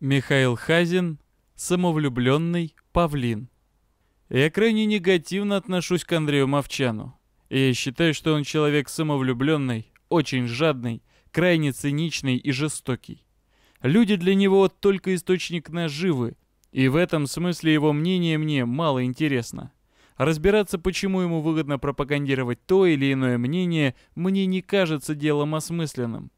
Михаил Хазин, самовлюбленный павлин. Я крайне негативно отношусь к Андрею Мовчану. я считаю, что он человек самовлюбленный, очень жадный, крайне циничный и жестокий. Люди для него только источник наживы, и в этом смысле его мнение мне мало интересно. Разбираться, почему ему выгодно пропагандировать то или иное мнение, мне не кажется делом осмысленным.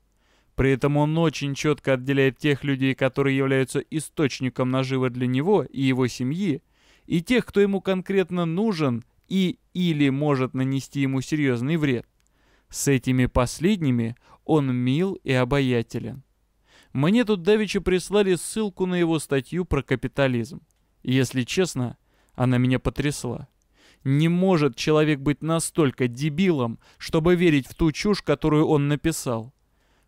При этом он очень четко отделяет тех людей, которые являются источником наживы для него и его семьи, и тех, кто ему конкретно нужен и или может нанести ему серьезный вред. С этими последними он мил и обаятелен. Мне тут давеча прислали ссылку на его статью про капитализм. Если честно, она меня потрясла. Не может человек быть настолько дебилом, чтобы верить в ту чушь, которую он написал.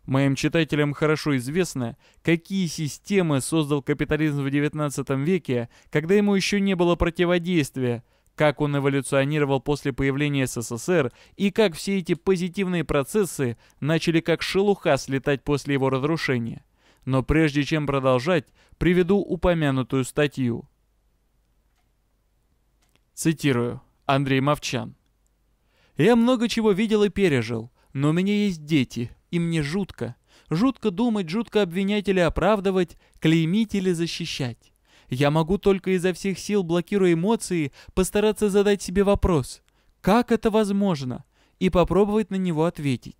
Моим читателям хорошо известно, какие системы создал капитализм в XIX веке, когда ему еще не было противодействия, как он эволюционировал после появления СССР и как все эти позитивные процессы начали как шелуха слетать после его разрушения. Но прежде чем продолжать, приведу упомянутую статью. Цитирую. Андрей Мовчан. «Я много чего видел и пережил, но у меня есть дети, и мне жутко. Жутко думать, жутко обвинять или оправдывать, клеймить или защищать. Я могу только изо всех сил, блокируя эмоции, постараться задать себе вопрос «Как это возможно?» и попробовать на него ответить.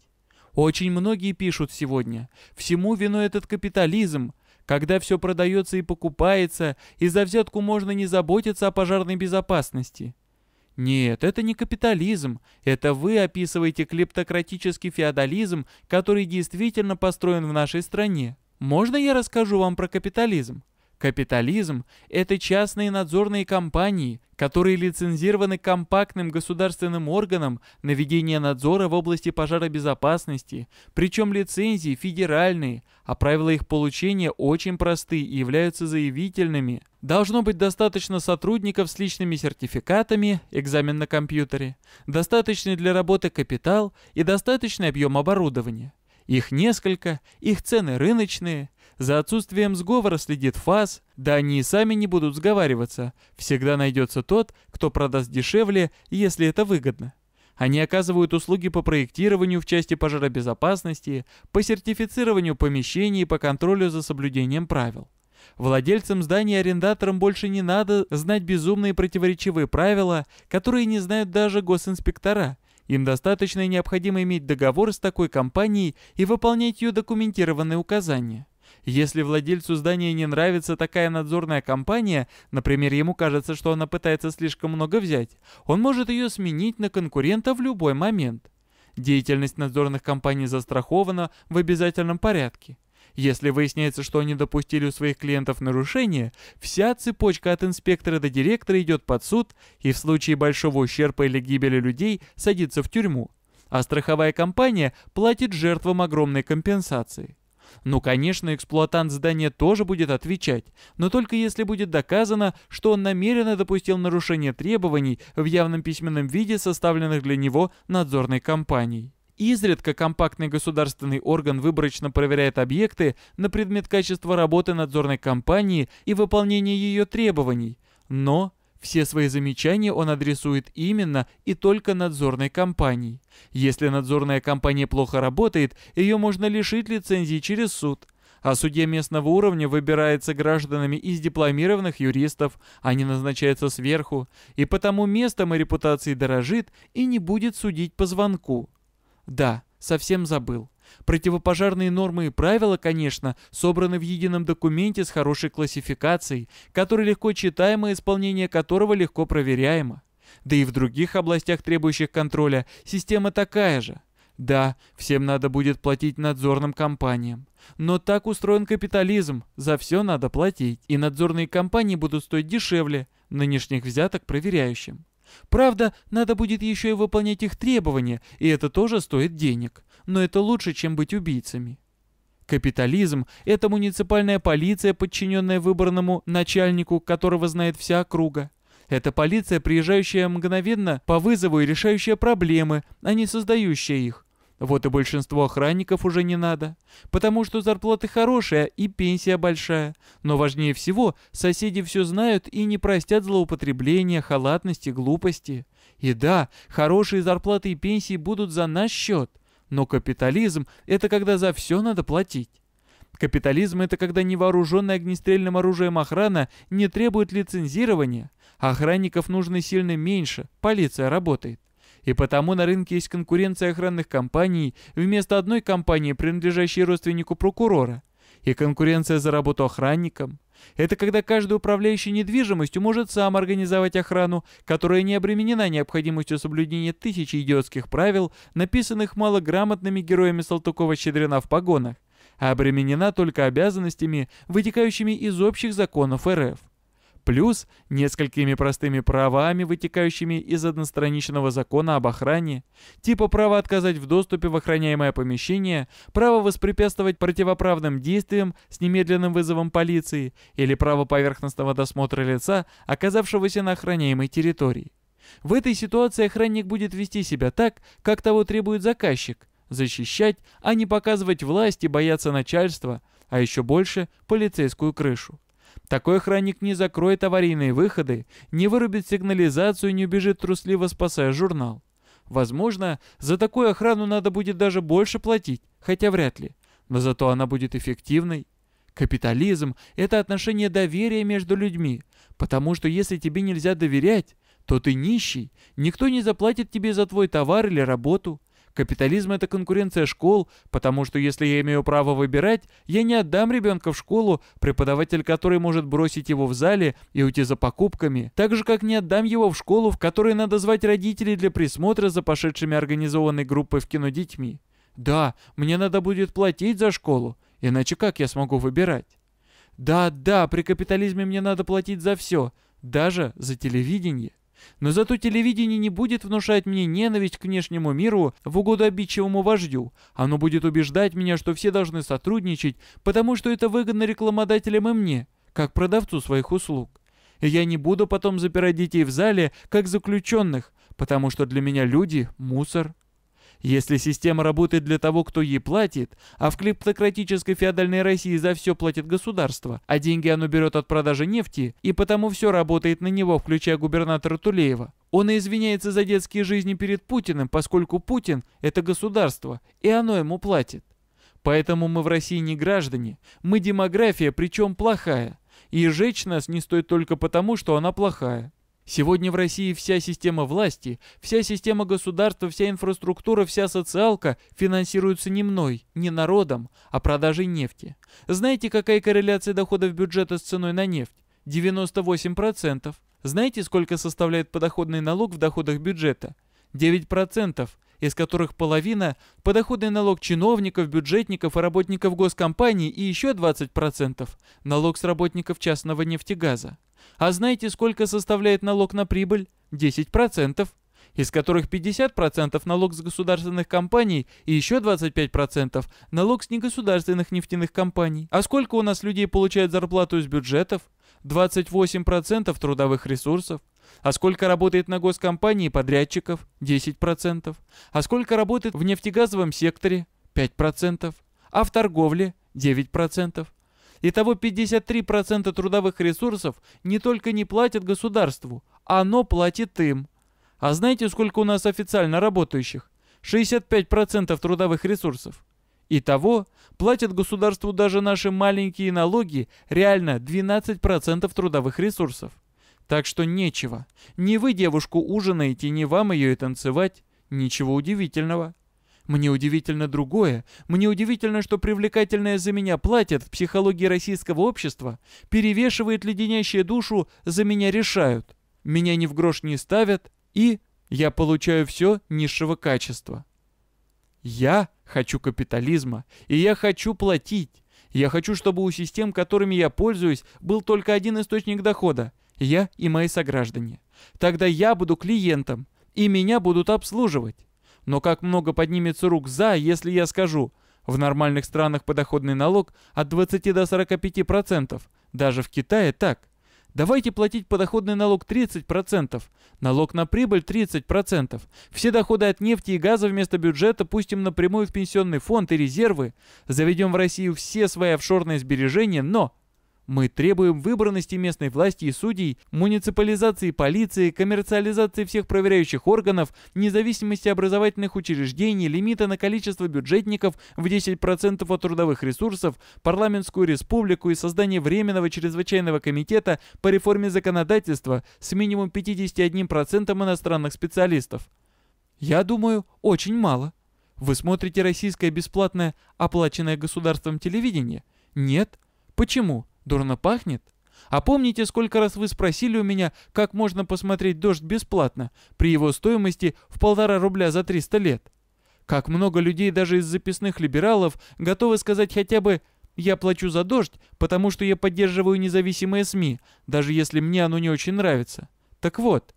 Очень многие пишут сегодня «Всему виной этот капитализм», когда все продается и покупается, и за взятку можно не заботиться о пожарной безопасности. Нет, это не капитализм. Это вы описываете клептократический феодализм, который действительно построен в нашей стране. Можно я расскажу вам про капитализм? Капитализм – это частные надзорные компании, которые лицензированы компактным государственным органом на ведение надзора в области пожаробезопасности, причем лицензии федеральные, а правила их получения очень просты и являются заявительными. Должно быть достаточно сотрудников с личными сертификатами, экзамен на компьютере, достаточный для работы капитал и достаточный объем оборудования. Их несколько, их цены рыночные – за отсутствием сговора следит ФАС, да они и сами не будут сговариваться. Всегда найдется тот, кто продаст дешевле, если это выгодно. Они оказывают услуги по проектированию в части пожаробезопасности, по сертифицированию помещений и по контролю за соблюдением правил. Владельцам зданий и арендаторам больше не надо знать безумные противоречивые правила, которые не знают даже госинспектора. Им достаточно и необходимо иметь договор с такой компанией и выполнять ее документированные указания. Если владельцу здания не нравится такая надзорная компания, например, ему кажется, что она пытается слишком много взять, он может ее сменить на конкурента в любой момент. Деятельность надзорных компаний застрахована в обязательном порядке. Если выясняется, что они допустили у своих клиентов нарушения, вся цепочка от инспектора до директора идет под суд и в случае большого ущерба или гибели людей садится в тюрьму. А страховая компания платит жертвам огромные компенсации. Ну, конечно, эксплуатант здания тоже будет отвечать, но только если будет доказано, что он намеренно допустил нарушение требований в явном письменном виде, составленных для него надзорной компанией. Изредка компактный государственный орган выборочно проверяет объекты на предмет качества работы надзорной компании и выполнения ее требований, но все свои замечания он адресует именно и только надзорной компании. Если надзорная компания плохо работает, ее можно лишить лицензии через суд. А судья местного уровня выбирается гражданами из дипломированных юристов, а не назначается сверху, и потому местом и репутацией дорожит и не будет судить по звонку. Да, совсем забыл. Противопожарные нормы и правила, конечно, собраны в едином документе с хорошей классификацией, который легко читаемо, исполнение которого легко проверяемо. Да и в других областях, требующих контроля, система такая же. Да, всем надо будет платить надзорным компаниям. Но так устроен капитализм, за все надо платить, и надзорные компании будут стоить дешевле нынешних взяток проверяющим. Правда, надо будет еще и выполнять их требования, и это тоже стоит денег. Но это лучше, чем быть убийцами. Капитализм – это муниципальная полиция, подчиненная выбранному начальнику, которого знает вся округа. Это полиция, приезжающая мгновенно по вызову и решающая проблемы, а не создающая их. Вот и большинство охранников уже не надо, потому что зарплаты хорошая и пенсия большая. Но важнее всего, соседи все знают и не простят злоупотребления, халатности, глупости. И да, хорошие зарплаты и пенсии будут за наш счет, но капитализм – это когда за все надо платить. Капитализм – это когда невооруженная огнестрельным оружием охрана не требует лицензирования, а охранников нужно сильно меньше, полиция работает. И потому на рынке есть конкуренция охранных компаний вместо одной компании, принадлежащей родственнику прокурора. И конкуренция за работу охранником. Это когда каждый управляющий недвижимостью может сам организовать охрану, которая не обременена необходимостью соблюдения тысячи идиотских правил, написанных малограмотными героями Салтыкова-Щедрина в погонах, а обременена только обязанностями, вытекающими из общих законов РФ плюс несколькими простыми правами, вытекающими из одностраничного закона об охране, типа права отказать в доступе в охраняемое помещение, право воспрепятствовать противоправным действиям с немедленным вызовом полиции или право поверхностного досмотра лица, оказавшегося на охраняемой территории. В этой ситуации охранник будет вести себя так, как того требует заказчик, защищать, а не показывать власть и бояться начальства, а еще больше полицейскую крышу. Такой охранник не закроет аварийные выходы, не вырубит сигнализацию и не убежит трусливо спасая журнал. Возможно, за такую охрану надо будет даже больше платить, хотя вряд ли. Но зато она будет эффективной. Капитализм – это отношение доверия между людьми, потому что если тебе нельзя доверять, то ты нищий, никто не заплатит тебе за твой товар или работу – Капитализм — это конкуренция школ, потому что если я имею право выбирать, я не отдам ребенка в школу, преподаватель которой может бросить его в зале и уйти за покупками, так же, как не отдам его в школу, в которой надо звать родителей для присмотра за пошедшими организованной группой в кино детьми. Да, мне надо будет платить за школу, иначе как я смогу выбирать? Да, да, при капитализме мне надо платить за все, даже за телевидение. Но зато телевидение не будет внушать мне ненависть к внешнему миру в угоду обидчивому вождю. Оно будет убеждать меня, что все должны сотрудничать, потому что это выгодно рекламодателям и мне, как продавцу своих услуг. И я не буду потом запирать детей в зале, как заключенных, потому что для меня люди — мусор. Если система работает для того, кто ей платит, а в клептократической феодальной России за все платит государство, а деньги оно берет от продажи нефти, и потому все работает на него, включая губернатора Тулеева, он и извиняется за детские жизни перед Путиным, поскольку Путин – это государство, и оно ему платит. Поэтому мы в России не граждане, мы демография, причем плохая. И жечь нас не стоит только потому, что она плохая. Сегодня в России вся система власти, вся система государства, вся инфраструктура, вся социалка финансируется не мной, не народом, а продажей нефти. Знаете, какая корреляция доходов бюджета с ценой на нефть? 98%. Знаете, сколько составляет подоходный налог в доходах бюджета? 9%, из которых половина – подоходный налог чиновников, бюджетников и работников госкомпаний и еще 20% – налог с работников частного нефтегаза. А знаете, сколько составляет налог на прибыль? 10%, из которых 50% налог с государственных компаний и еще 25% налог с негосударственных нефтяных компаний. А сколько у нас людей получает зарплату из бюджетов? 28% трудовых ресурсов. А сколько работает на госкомпании подрядчиков? 10%. А сколько работает в нефтегазовом секторе? 5%. А в торговле? 9%. Итого 53% трудовых ресурсов не только не платят государству, оно платит им. А знаете, сколько у нас официально работающих? 65% трудовых ресурсов. Итого, платят государству даже наши маленькие налоги реально 12% трудовых ресурсов. Так что нечего. Ни вы девушку ужинаете, ни вам ее и танцевать. Ничего удивительного. Мне удивительно другое. Мне удивительно, что привлекательное за меня платят в психологии российского общества, перевешивает леденящие душу, за меня решают. Меня ни в грош не ставят, и я получаю все низшего качества. Я хочу капитализма, и я хочу платить. Я хочу, чтобы у систем, которыми я пользуюсь, был только один источник дохода – я и мои сограждане. Тогда я буду клиентом, и меня будут обслуживать. Но как много поднимется рук «за», если я скажу «в нормальных странах подоходный налог от 20 до 45%, даже в Китае так». Давайте платить подоходный налог 30%, налог на прибыль 30%, все доходы от нефти и газа вместо бюджета пустим напрямую в пенсионный фонд и резервы, заведем в Россию все свои офшорные сбережения, но мы требуем выбранности местной власти и судей, муниципализации полиции, коммерциализации всех проверяющих органов, независимости образовательных учреждений, лимита на количество бюджетников в 10% от трудовых ресурсов, парламентскую республику и создание Временного чрезвычайного комитета по реформе законодательства с минимум 51% иностранных специалистов. Я думаю, очень мало. Вы смотрите российское бесплатное, оплаченное государством телевидение? Нет. Почему? Дурно пахнет? А помните, сколько раз вы спросили у меня, как можно посмотреть «Дождь» бесплатно, при его стоимости в полтора рубля за 300 лет? Как много людей даже из записных либералов готовы сказать хотя бы «я плачу за дождь, потому что я поддерживаю независимые СМИ, даже если мне оно не очень нравится». Так вот,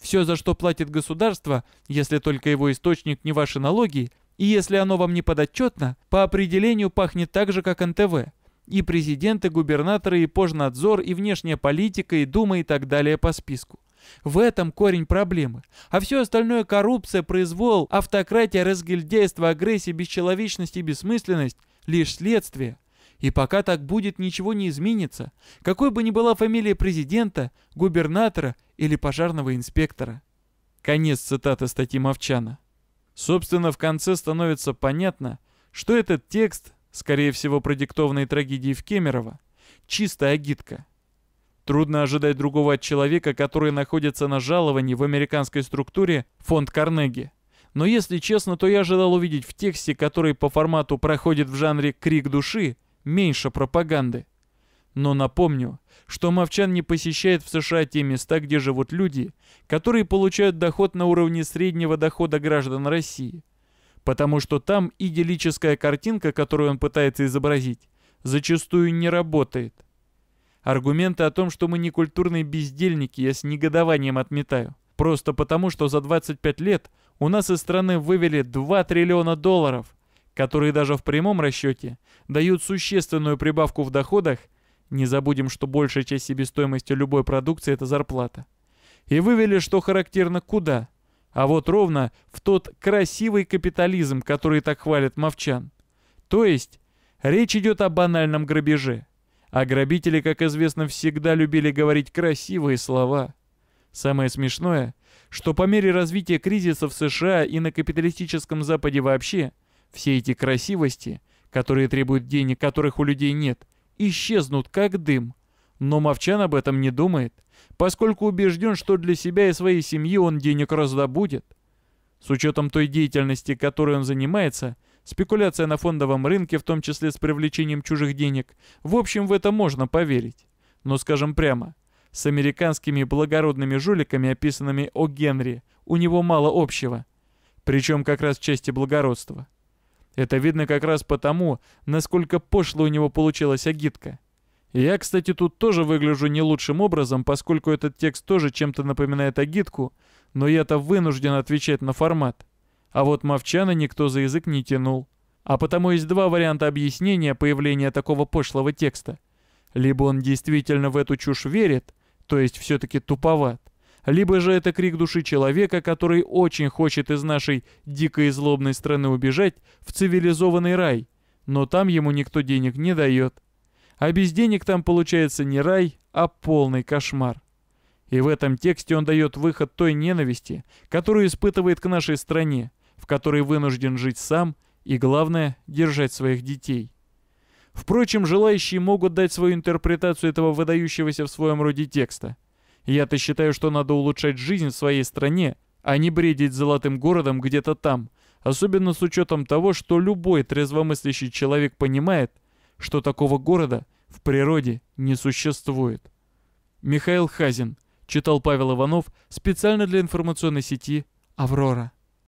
все, за что платит государство, если только его источник не ваши налоги, и если оно вам не подотчетно, по определению пахнет так же, как НТВ. И президенты, губернаторы, и пожнадзор, и внешняя политика, и дума, и так далее по списку. В этом корень проблемы. А все остальное коррупция, произвол, автократия, разгильдейство, агрессия, бесчеловечность и бессмысленность – лишь следствие. И пока так будет, ничего не изменится, какой бы ни была фамилия президента, губернатора или пожарного инспектора. Конец цитаты статьи Мовчана. Собственно, в конце становится понятно, что этот текст скорее всего продиктованной трагедией в Кемерово, чистая агитка. Трудно ожидать другого от человека, который находится на жаловании в американской структуре фонд Карнеги. Но если честно, то я ожидал увидеть в тексте, который по формату проходит в жанре «крик души», меньше пропаганды. Но напомню, что Мовчан не посещает в США те места, где живут люди, которые получают доход на уровне среднего дохода граждан России потому что там идиллическая картинка, которую он пытается изобразить, зачастую не работает. Аргументы о том, что мы не культурные бездельники, я с негодованием отметаю. Просто потому, что за 25 лет у нас из страны вывели 2 триллиона долларов, которые даже в прямом расчете дают существенную прибавку в доходах, не забудем, что большая часть себестоимости любой продукции – это зарплата, и вывели, что характерно, куда – а вот ровно в тот красивый капитализм, который так хвалит Мовчан. То есть речь идет о банальном грабеже. А грабители, как известно, всегда любили говорить красивые слова. Самое смешное, что по мере развития кризиса в США и на капиталистическом Западе вообще, все эти красивости, которые требуют денег, которых у людей нет, исчезнут как дым. Но Мовчан об этом не думает поскольку убежден, что для себя и своей семьи он денег раздобудет. С учетом той деятельности, которой он занимается, спекуляция на фондовом рынке, в том числе с привлечением чужих денег, в общем, в это можно поверить. Но скажем прямо, с американскими благородными жуликами, описанными о Генри, у него мало общего. Причем как раз в части благородства. Это видно как раз потому, насколько пошло у него получилась агитка – я, кстати, тут тоже выгляжу не лучшим образом, поскольку этот текст тоже чем-то напоминает агитку, но я-то вынужден отвечать на формат. А вот мовчана никто за язык не тянул. А потому есть два варианта объяснения появления такого пошлого текста. Либо он действительно в эту чушь верит, то есть все-таки туповат, либо же это крик души человека, который очень хочет из нашей дикой и злобной страны убежать в цивилизованный рай, но там ему никто денег не дает. А без денег там получается не рай, а полный кошмар. И в этом тексте он дает выход той ненависти, которую испытывает к нашей стране, в которой вынужден жить сам и, главное, держать своих детей. Впрочем, желающие могут дать свою интерпретацию этого выдающегося в своем роде текста. Я-то считаю, что надо улучшать жизнь в своей стране, а не бредить золотым городом где-то там, особенно с учетом того, что любой трезвомыслящий человек понимает – что такого города в природе не существует. Михаил Хазин читал Павел Иванов специально для информационной сети «Аврора».